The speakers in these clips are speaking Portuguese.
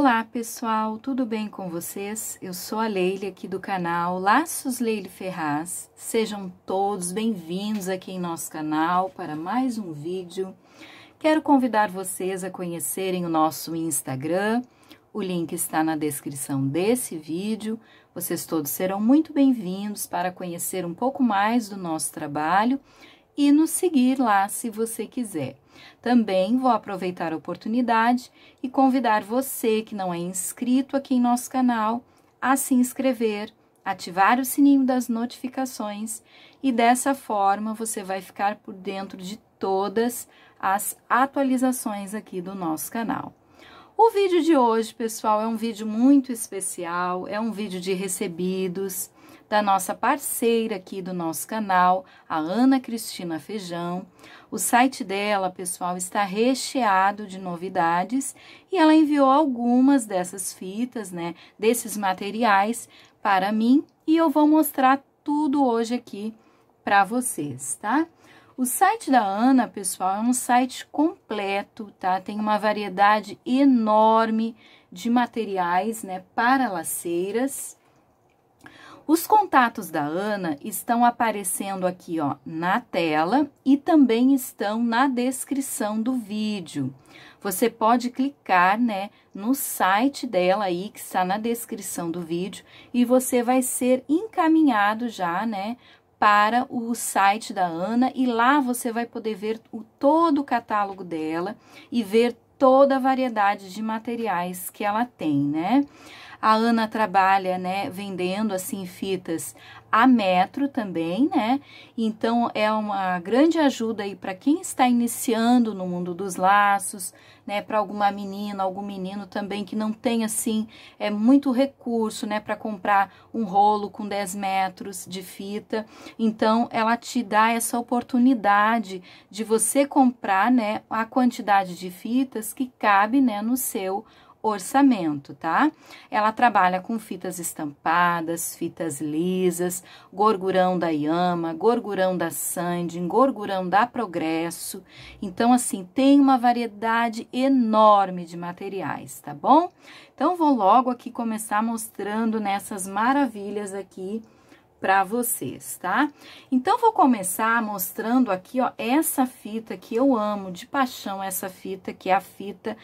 Olá pessoal, tudo bem com vocês? Eu sou a Leile aqui do canal Laços Leile Ferraz. Sejam todos bem-vindos aqui em nosso canal para mais um vídeo. Quero convidar vocês a conhecerem o nosso Instagram. O link está na descrição desse vídeo. Vocês todos serão muito bem-vindos para conhecer um pouco mais do nosso trabalho e nos seguir lá se você quiser. Também vou aproveitar a oportunidade e convidar você que não é inscrito aqui em nosso canal a se inscrever, ativar o sininho das notificações e dessa forma você vai ficar por dentro de todas as atualizações aqui do nosso canal. O vídeo de hoje, pessoal, é um vídeo muito especial, é um vídeo de recebidos da nossa parceira aqui do nosso canal, a Ana Cristina Feijão. O site dela, pessoal, está recheado de novidades e ela enviou algumas dessas fitas, né, desses materiais para mim e eu vou mostrar tudo hoje aqui para vocês, tá? O site da Ana, pessoal, é um site completo, tá? Tem uma variedade enorme de materiais, né, para laceiras. Os contatos da Ana estão aparecendo aqui, ó, na tela e também estão na descrição do vídeo. Você pode clicar, né, no site dela aí, que está na descrição do vídeo, e você vai ser encaminhado já, né, para o site da Ana e lá você vai poder ver o, todo o catálogo dela e ver toda a variedade de materiais que ela tem, né? A Ana trabalha, né, vendendo assim fitas a metro também, né? Então é uma grande ajuda aí para quem está iniciando no mundo dos laços, né, para alguma menina, algum menino também que não tem assim é muito recurso, né, para comprar um rolo com 10 metros de fita. Então ela te dá essa oportunidade de você comprar, né, a quantidade de fitas que cabe, né, no seu orçamento, tá? Ela trabalha com fitas estampadas, fitas lisas, gorgurão da Yama, gorgurão da Sandin, gorgurão da Progresso. Então, assim, tem uma variedade enorme de materiais, tá bom? Então, vou logo aqui começar mostrando nessas maravilhas aqui para vocês, tá? Então, vou começar mostrando aqui, ó, essa fita que eu amo de paixão, essa fita que é a fita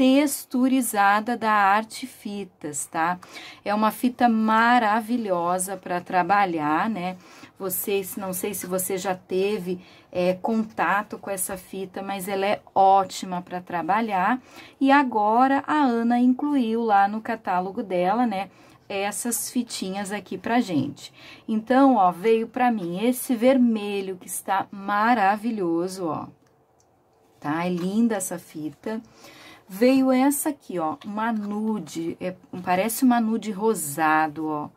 texturizada da Arte Fitas, tá? É uma fita maravilhosa para trabalhar, né? Vocês, não sei se você já teve é, contato com essa fita, mas ela é ótima para trabalhar. E agora a Ana incluiu lá no catálogo dela, né? essas fitinhas aqui pra gente. Então, ó, veio pra mim esse vermelho que está maravilhoso, ó. Tá? É linda essa fita. Veio essa aqui, ó, uma nude, é, parece uma nude rosado, ó.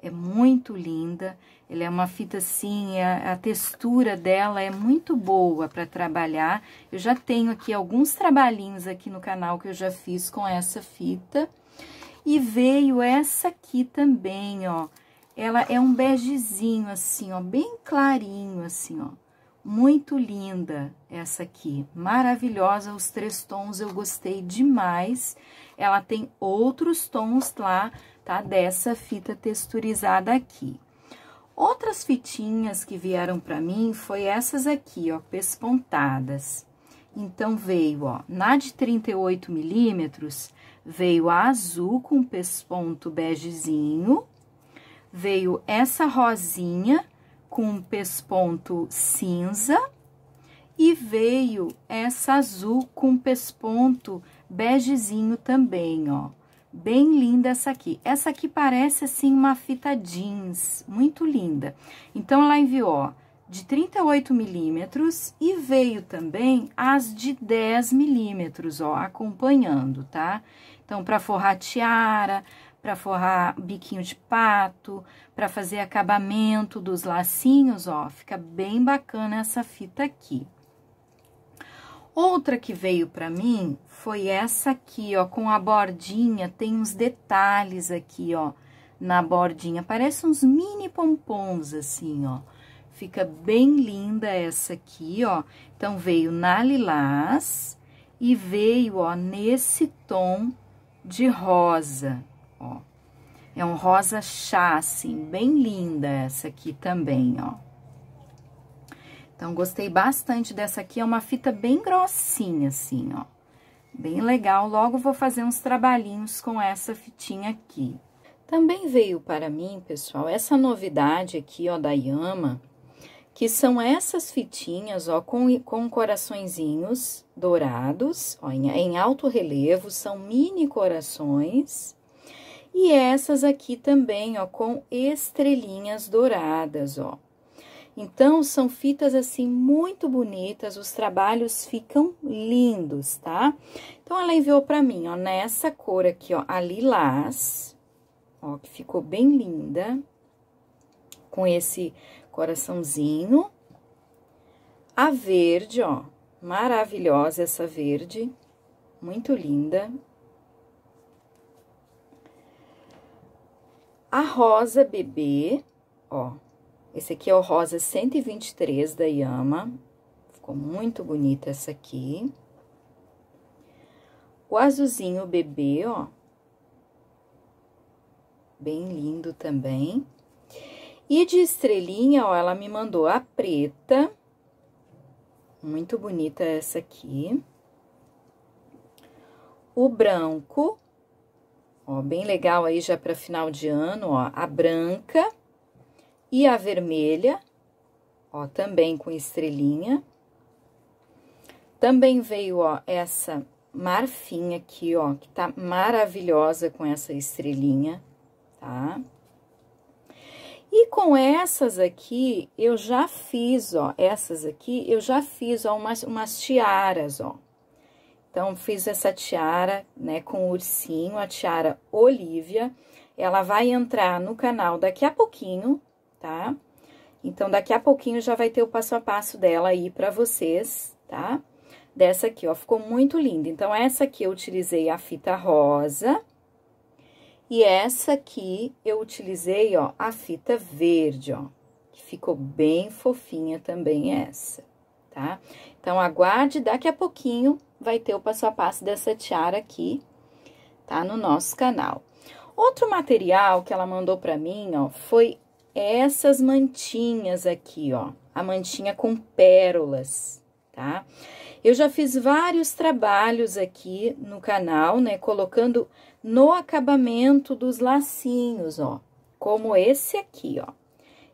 É muito linda, ela é uma fita assim, a, é, a textura dela é muito boa para trabalhar. Eu já tenho aqui alguns trabalhinhos aqui no canal que eu já fiz com essa fita. E veio essa aqui também, ó. Ela é um begezinho assim, ó, bem clarinho assim, ó. Muito linda essa aqui, maravilhosa, os três tons, eu gostei demais. Ela tem outros tons lá, tá? Dessa fita texturizada aqui. Outras fitinhas que vieram para mim foi essas aqui, ó, pespontadas. Então, veio, ó, na de 38 milímetros, veio a azul com pesponto begezinho, veio essa rosinha, com pesponto cinza e veio essa azul com pesponto begezinho também, ó. Bem linda essa aqui. Essa aqui parece, assim, uma fita jeans, muito linda. Então, ela enviou, ó, de 38 milímetros e veio também as de 10 milímetros, ó, acompanhando, tá? Então, para forrar tiara, para forrar biquinho de pato, para fazer acabamento dos lacinhos, ó, fica bem bacana essa fita aqui. Outra que veio para mim foi essa aqui, ó, com a bordinha, tem uns detalhes aqui, ó, na bordinha, parece uns mini pompons, assim, ó. Fica bem linda essa aqui, ó. Então, veio na lilás e veio, ó, nesse tom de rosa ó. É um rosa chá, assim, bem linda essa aqui também, ó. Então, gostei bastante dessa aqui, é uma fita bem grossinha, assim, ó. Bem legal, logo vou fazer uns trabalhinhos com essa fitinha aqui. Também veio para mim, pessoal, essa novidade aqui, ó, da Yama, que são essas fitinhas, ó, com, com coraçõezinhos dourados, ó, em, em alto relevo, são mini corações, e essas aqui também, ó, com estrelinhas douradas, ó. Então, são fitas assim muito bonitas, os trabalhos ficam lindos, tá? Então, ela enviou para mim, ó, nessa cor aqui, ó, a lilás, ó, que ficou bem linda, com esse coraçãozinho. A verde, ó, maravilhosa essa verde, muito linda. A rosa bebê, ó, esse aqui é o rosa 123 da Yama, ficou muito bonita essa aqui. O azulzinho bebê, ó, bem lindo também. E de estrelinha, ó, ela me mandou a preta, muito bonita essa aqui. O branco, Ó, bem legal aí já para final de ano, ó, a branca e a vermelha, ó, também com estrelinha. Também veio, ó, essa marfim aqui, ó, que tá maravilhosa com essa estrelinha, tá? E com essas aqui, eu já fiz, ó, essas aqui, eu já fiz, ó, umas, umas tiaras, ó. Então, fiz essa tiara, né, com o ursinho, a tiara Olivia. Ela vai entrar no canal daqui a pouquinho, tá? Então, daqui a pouquinho já vai ter o passo a passo dela aí pra vocês, tá? Dessa aqui, ó, ficou muito linda. Então, essa aqui eu utilizei a fita rosa. E essa aqui eu utilizei, ó, a fita verde, ó. Que ficou bem fofinha também essa, tá? Então, aguarde daqui a pouquinho vai ter o passo a passo dessa tiara aqui, tá? No nosso canal. Outro material que ela mandou pra mim, ó, foi essas mantinhas aqui, ó. A mantinha com pérolas, tá? Eu já fiz vários trabalhos aqui no canal, né? Colocando no acabamento dos lacinhos, ó. Como esse aqui, ó.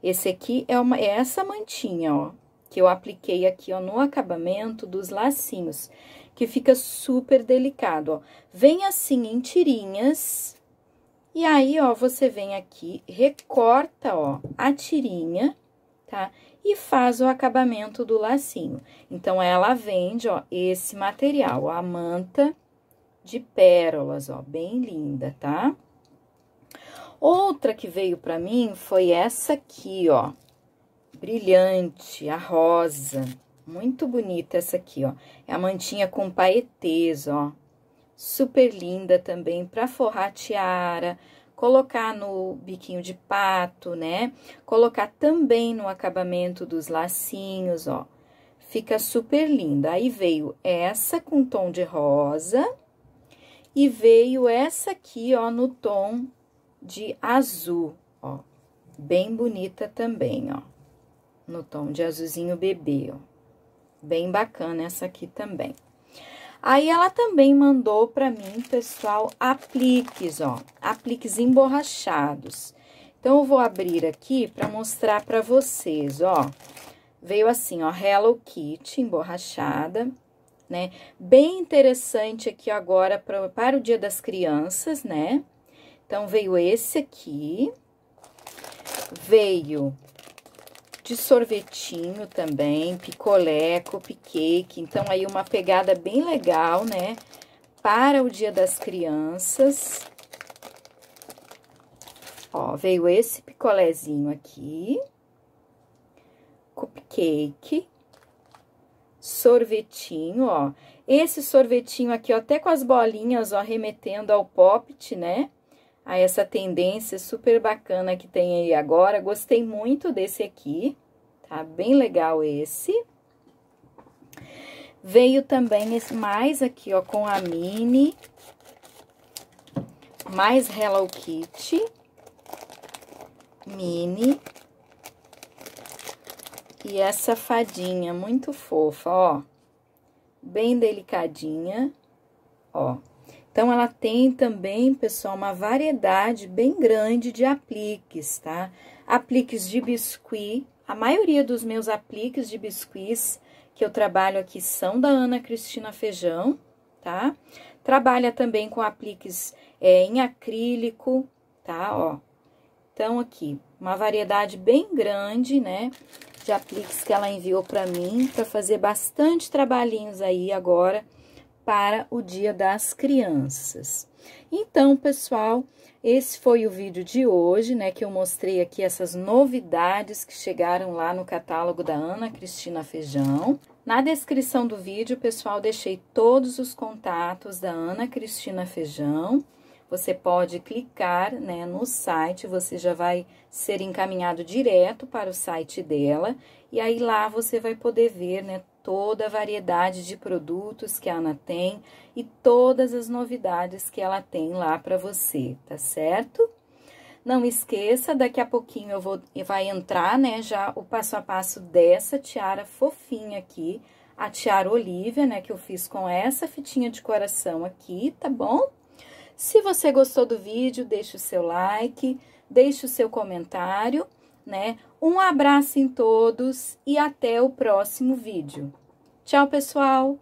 Esse aqui é, uma, é essa mantinha, ó, que eu apliquei aqui, ó, no acabamento dos lacinhos que fica super delicado, ó. Vem assim em tirinhas, e aí, ó, você vem aqui, recorta, ó, a tirinha, tá? E faz o acabamento do lacinho. Então, ela vende, ó, esse material, a manta de pérolas, ó, bem linda, tá? Outra que veio pra mim foi essa aqui, ó, brilhante, a rosa. Muito bonita essa aqui, ó. É a mantinha com paetês, ó. Super linda também para forrar tiara, colocar no biquinho de pato, né? Colocar também no acabamento dos lacinhos, ó. Fica super linda. Aí veio essa com tom de rosa e veio essa aqui, ó, no tom de azul, ó. Bem bonita também, ó. No tom de azulzinho bebê, ó. Bem bacana essa aqui também. Aí ela também mandou para mim, pessoal, apliques, ó, apliques emborrachados. Então eu vou abrir aqui para mostrar para vocês, ó. Veio assim, ó, Hello Kitty emborrachada, né? Bem interessante aqui agora pra, para o Dia das Crianças, né? Então veio esse aqui. Veio de sorvetinho também, picolé, cupcake. Então, aí uma pegada bem legal, né? Para o Dia das Crianças. Ó, veio esse picolézinho aqui. Cupcake. Sorvetinho, ó. Esse sorvetinho aqui, ó, até com as bolinhas, ó, remetendo ao poppet, né? a essa tendência super bacana que tem aí agora. Gostei muito desse aqui tá? Bem legal esse. Veio também esse mais aqui, ó, com a mini. Mais Hello Kitty. Mini. E essa fadinha, muito fofa, ó. Bem delicadinha, ó. Então, ela tem também, pessoal, uma variedade bem grande de apliques, tá? Apliques de biscuit, a maioria dos meus apliques de biscuits que eu trabalho aqui são da Ana Cristina Feijão, tá? Trabalha também com apliques é, em acrílico, tá? Ó, então aqui, uma variedade bem grande, né? De apliques que ela enviou para mim, para fazer bastante trabalhinhos aí agora para o Dia das Crianças. Então, pessoal, esse foi o vídeo de hoje, né, que eu mostrei aqui essas novidades que chegaram lá no catálogo da Ana Cristina Feijão. Na descrição do vídeo, pessoal, deixei todos os contatos da Ana Cristina Feijão. Você pode clicar né, no site, você já vai ser encaminhado direto para o site dela. E aí lá você vai poder ver né, toda a variedade de produtos que a Ana tem e todas as novidades que ela tem lá para você, tá certo? Não esqueça, daqui a pouquinho eu vou vai entrar, né, já o passo a passo dessa tiara fofinha aqui, a tiara Olivia, né, que eu fiz com essa fitinha de coração aqui, tá bom? Se você gostou do vídeo, deixe o seu like, deixe o seu comentário né? Um abraço em todos e até o próximo vídeo. Tchau, pessoal!